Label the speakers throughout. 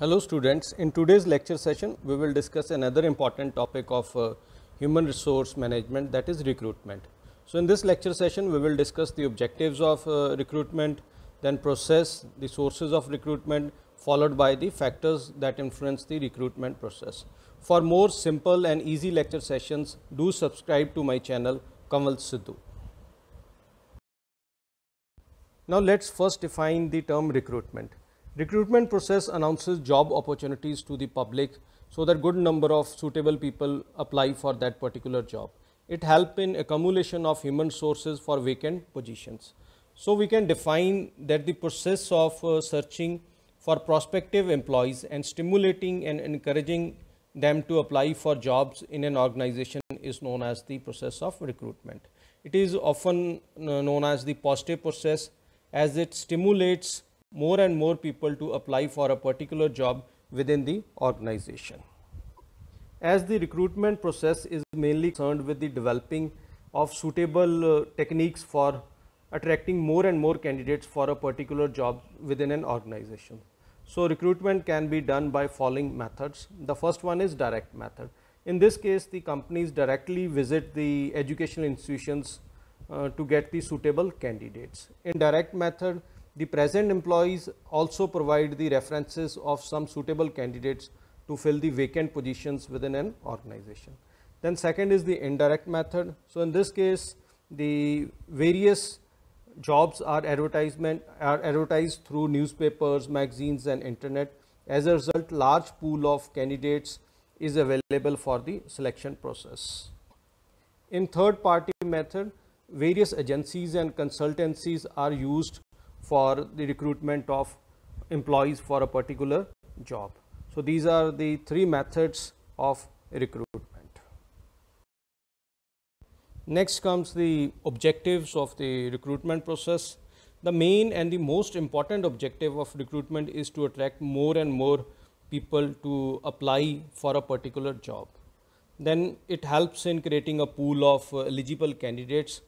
Speaker 1: Hello students, in today's lecture session we will discuss another important topic of uh, human resource management that is recruitment. So in this lecture session we will discuss the objectives of uh, recruitment, then process, the sources of recruitment followed by the factors that influence the recruitment process. For more simple and easy lecture sessions do subscribe to my channel Kamal Sidhu. Now let's first define the term recruitment. Recruitment process announces job opportunities to the public so that good number of suitable people apply for that particular job. It help in accumulation of human sources for vacant positions. So we can define that the process of uh, searching for prospective employees and stimulating and encouraging them to apply for jobs in an organization is known as the process of recruitment. It is often uh, known as the positive process as it stimulates more and more people to apply for a particular job within the organization. As the recruitment process is mainly concerned with the developing of suitable uh, techniques for attracting more and more candidates for a particular job within an organization. So, recruitment can be done by following methods. The first one is direct method. In this case, the companies directly visit the educational institutions uh, to get the suitable candidates. In direct method, the present employees also provide the references of some suitable candidates to fill the vacant positions within an organization. Then second is the indirect method. So in this case, the various jobs are advertisement are advertised through newspapers, magazines and internet. As a result, large pool of candidates is available for the selection process. In third party method, various agencies and consultancies are used for the recruitment of employees for a particular job. So, these are the three methods of recruitment. Next comes the objectives of the recruitment process. The main and the most important objective of recruitment is to attract more and more people to apply for a particular job. Then it helps in creating a pool of eligible candidates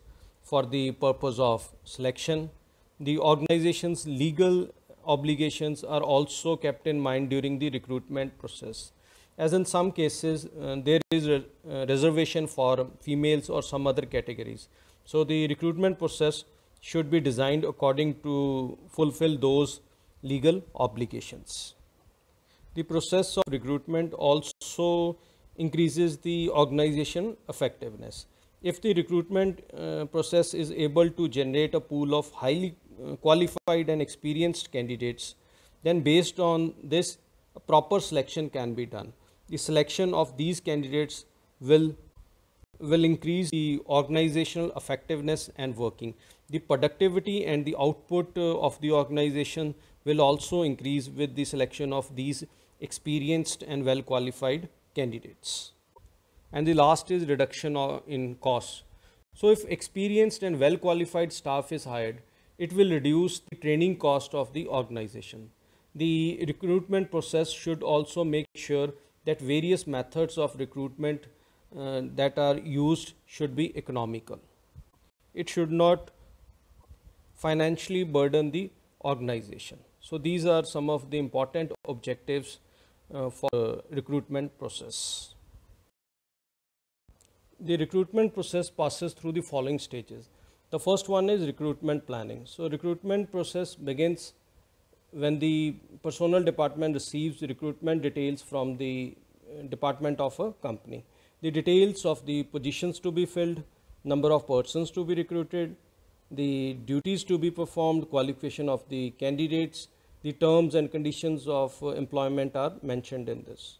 Speaker 1: for the purpose of selection. The organization's legal obligations are also kept in mind during the recruitment process. As in some cases, uh, there is a uh, reservation for females or some other categories. So the recruitment process should be designed according to fulfill those legal obligations. The process of recruitment also increases the organization effectiveness. If the recruitment uh, process is able to generate a pool of highly qualified and experienced candidates, then based on this, proper selection can be done. The selection of these candidates will will increase the organizational effectiveness and working. The productivity and the output uh, of the organization will also increase with the selection of these experienced and well qualified candidates. And the last is reduction uh, in costs. So if experienced and well qualified staff is hired, it will reduce the training cost of the organization. The recruitment process should also make sure that various methods of recruitment uh, that are used should be economical. It should not financially burden the organization. So these are some of the important objectives uh, for the recruitment process. The recruitment process passes through the following stages. The first one is recruitment planning. So recruitment process begins when the personnel department receives recruitment details from the uh, department of a company. The details of the positions to be filled, number of persons to be recruited, the duties to be performed, qualification of the candidates, the terms and conditions of uh, employment are mentioned in this.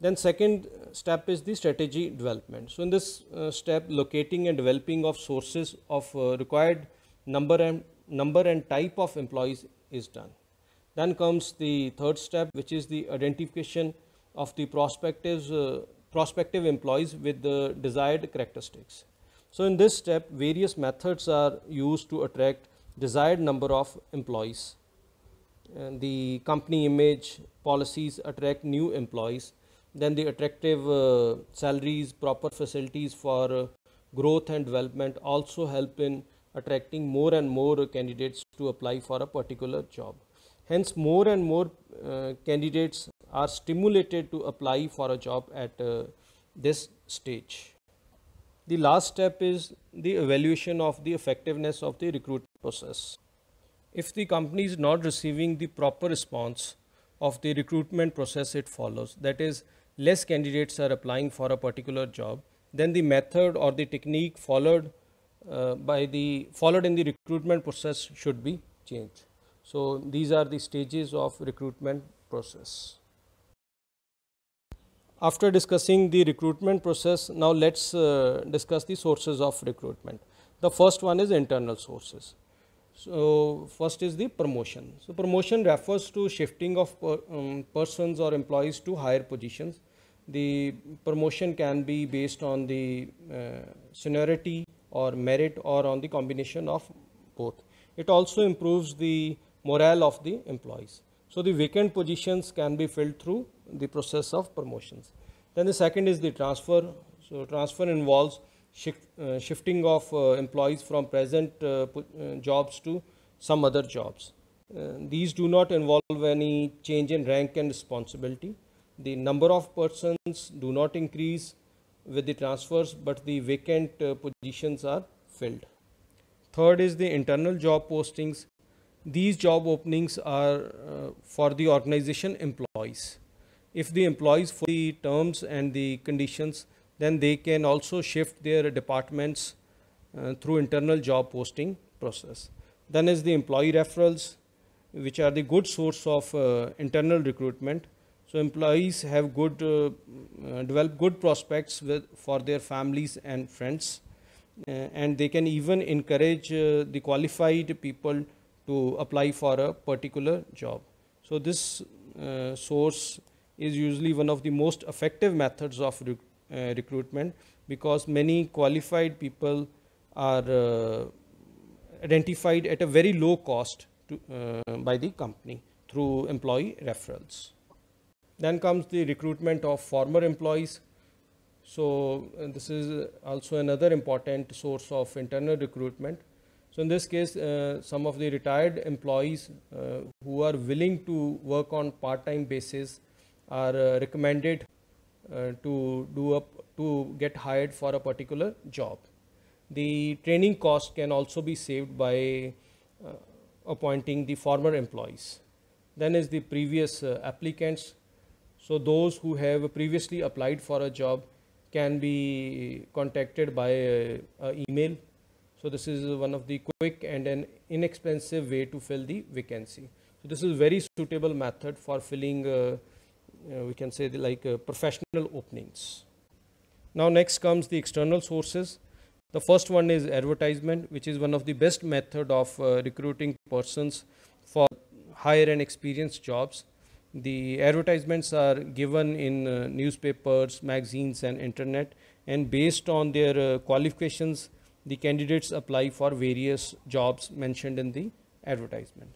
Speaker 1: Then second step is the strategy development. So in this uh, step locating and developing of sources of uh, required number and number and type of employees is done. Then comes the third step which is the identification of the prospectives, uh, prospective employees with the desired characteristics. So in this step various methods are used to attract desired number of employees. And the company image policies attract new employees then the attractive uh, salaries, proper facilities for uh, growth and development also help in attracting more and more candidates to apply for a particular job. Hence, more and more uh, candidates are stimulated to apply for a job at uh, this stage. The last step is the evaluation of the effectiveness of the recruitment process. If the company is not receiving the proper response of the recruitment process, it follows. That is, less candidates are applying for a particular job, then the method or the technique followed uh, by the followed in the recruitment process should be changed. So, these are the stages of recruitment process. After discussing the recruitment process, now let us uh, discuss the sources of recruitment. The first one is internal sources. So, first is the promotion. So, promotion refers to shifting of per, um, persons or employees to higher positions the promotion can be based on the uh, seniority or merit or on the combination of both. It also improves the morale of the employees. So the vacant positions can be filled through the process of promotions. Then the second is the transfer. So transfer involves uh, shifting of uh, employees from present uh, uh jobs to some other jobs. Uh, these do not involve any change in rank and responsibility the number of persons do not increase with the transfers but the vacant uh, positions are filled. Third is the internal job postings. These job openings are uh, for the organization employees. If the employees for the terms and the conditions, then they can also shift their departments uh, through internal job posting process. Then is the employee referrals, which are the good source of uh, internal recruitment so employees have good, uh, uh, develop good prospects with, for their families and friends. Uh, and they can even encourage uh, the qualified people to apply for a particular job. So this uh, source is usually one of the most effective methods of rec uh, recruitment because many qualified people are uh, identified at a very low cost to, by the company through employee referrals. Then comes the recruitment of former employees. So uh, this is also another important source of internal recruitment. So in this case, uh, some of the retired employees uh, who are willing to work on part-time basis are uh, recommended uh, to do up to get hired for a particular job. The training cost can also be saved by uh, appointing the former employees. Then is the previous applicants so those who have previously applied for a job can be contacted by uh, email. So this is one of the quick and an inexpensive way to fill the vacancy. So this is very suitable method for filling, uh, uh, we can say like uh, professional openings. Now next comes the external sources. The first one is advertisement, which is one of the best method of uh, recruiting persons for higher and experienced jobs. The advertisements are given in uh, newspapers, magazines and internet and based on their uh, qualifications, the candidates apply for various jobs mentioned in the advertisement.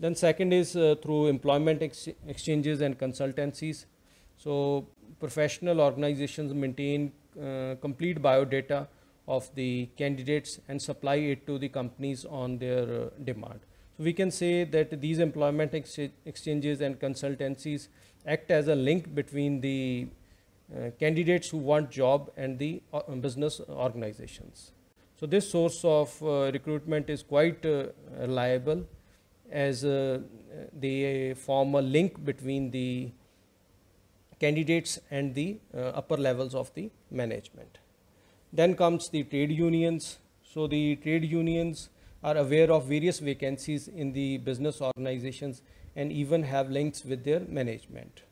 Speaker 1: Then second is uh, through employment ex exchanges and consultancies. So professional organizations maintain uh, complete biodata of the candidates and supply it to the companies on their uh, demand. So we can say that these employment ex exchanges and consultancies act as a link between the uh, candidates who want job and the uh, business organizations. So this source of uh, recruitment is quite uh, reliable as uh, they form a link between the candidates and the uh, upper levels of the management. Then comes the trade unions. So the trade unions are aware of various vacancies in the business organizations and even have links with their management.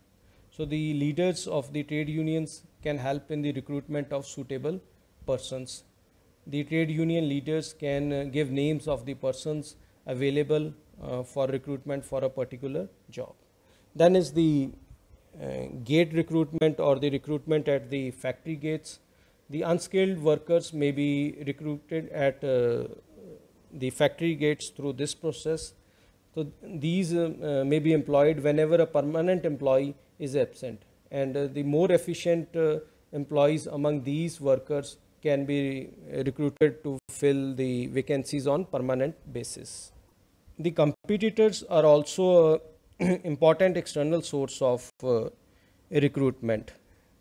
Speaker 1: So the leaders of the trade unions can help in the recruitment of suitable persons. The trade union leaders can uh, give names of the persons available uh, for recruitment for a particular job. Then is the uh, gate recruitment or the recruitment at the factory gates. The unskilled workers may be recruited at uh, the factory gates through this process. So these uh, uh, may be employed whenever a permanent employee is absent and uh, the more efficient employees among these workers can be recruited to fill the vacancies on permanent basis. The competitors are also important external source of uh, recruitment.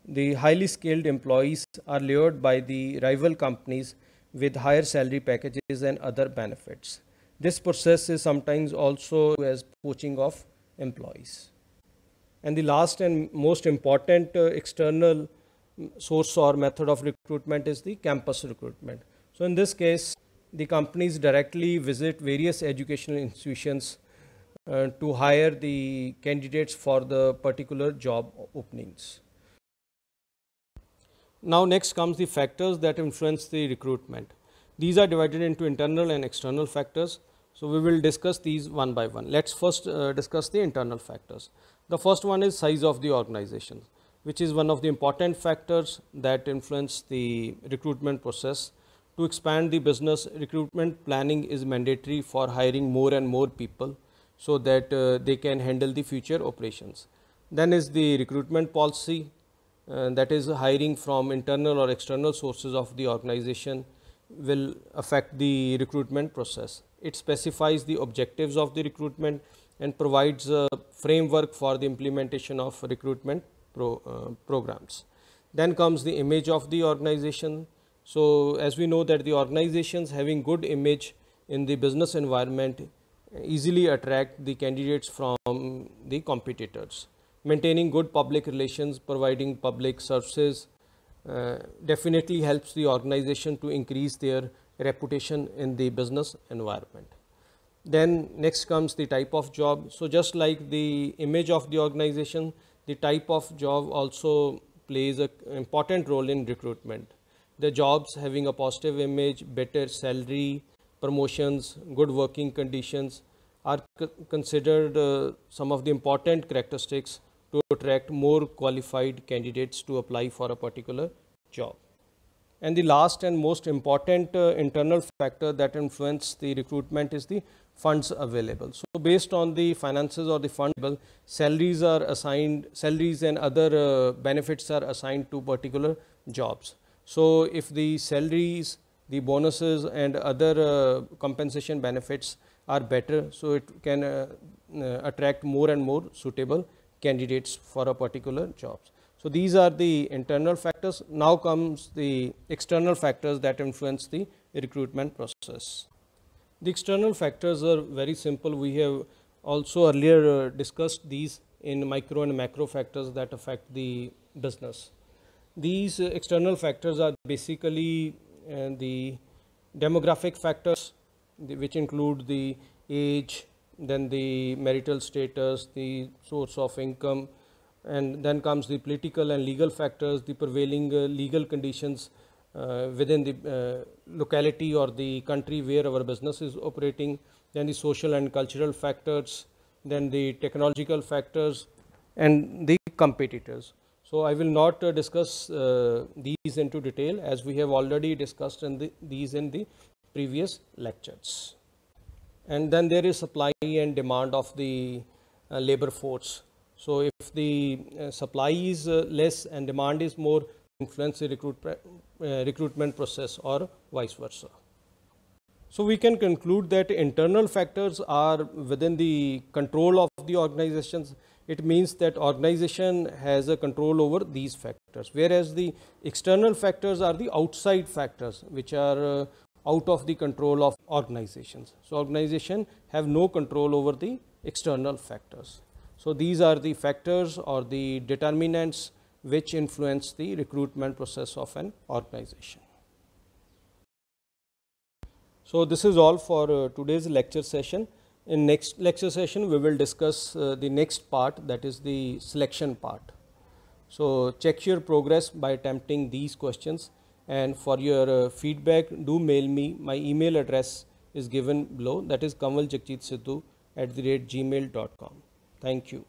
Speaker 1: The highly skilled employees are lured by the rival companies with higher salary packages and other benefits. This process is sometimes also as poaching of employees. And the last and most important uh, external mm, source or method of recruitment is the campus recruitment. So in this case, the companies directly visit various educational institutions uh, to hire the candidates for the particular job openings. Now, next comes the factors that influence the recruitment. These are divided into internal and external factors. So, we will discuss these one by one. Let us first uh, discuss the internal factors. The first one is size of the organization, which is one of the important factors that influence the recruitment process. To expand the business, recruitment planning is mandatory for hiring more and more people so that uh, they can handle the future operations. Then is the recruitment policy, that is hiring from internal or external sources of the organization will affect the recruitment process. It specifies the objectives of the recruitment and provides a framework for the implementation of recruitment pro, uh, programs. Then comes the image of the organization. So, as we know that the organizations having good image in the business environment easily attract the candidates from the competitors maintaining good public relations, providing public services uh, definitely helps the organization to increase their reputation in the business environment. Then next comes the type of job. So just like the image of the organization, the type of job also plays an important role in recruitment. The jobs having a positive image, better salary, promotions, good working conditions are considered uh, some of the important characteristics to attract more qualified candidates to apply for a particular job. And the last and most important uh, internal factor that influences the recruitment is the funds available. So based on the finances or the fund salaries are assigned, salaries and other uh, benefits are assigned to particular jobs. So if the salaries, the bonuses and other uh, compensation benefits are better, so it can uh, uh, attract more and more suitable candidates for a particular jobs. So these are the internal factors. Now comes the external factors that influence the recruitment process. The external factors are very simple. We have also earlier uh, discussed these in micro and macro factors that affect the business. These uh, external factors are basically uh, the demographic factors which include the age, then the marital status, the source of income, and then comes the political and legal factors, the prevailing uh, legal conditions uh, within the uh, locality or the country where our business is operating, then the social and cultural factors, then the technological factors, and the competitors. So I will not uh, discuss uh, these into detail as we have already discussed in the, these in the previous lectures and then there is supply and demand of the uh, labor force. So if the uh, supply is uh, less and demand is more, influence the recruit, uh, recruitment process or vice versa. So we can conclude that internal factors are within the control of the organizations. It means that organization has a control over these factors, whereas the external factors are the outside factors which are uh, out of the control of organizations. So, organization have no control over the external factors. So, these are the factors or the determinants which influence the recruitment process of an organization. So, this is all for uh, today's lecture session. In next lecture session, we will discuss uh, the next part that is the selection part. So, check your progress by attempting these questions and for your uh, feedback do mail me. My email address is given below that is kamaljakchitsithu at the rate gmail.com. Thank you.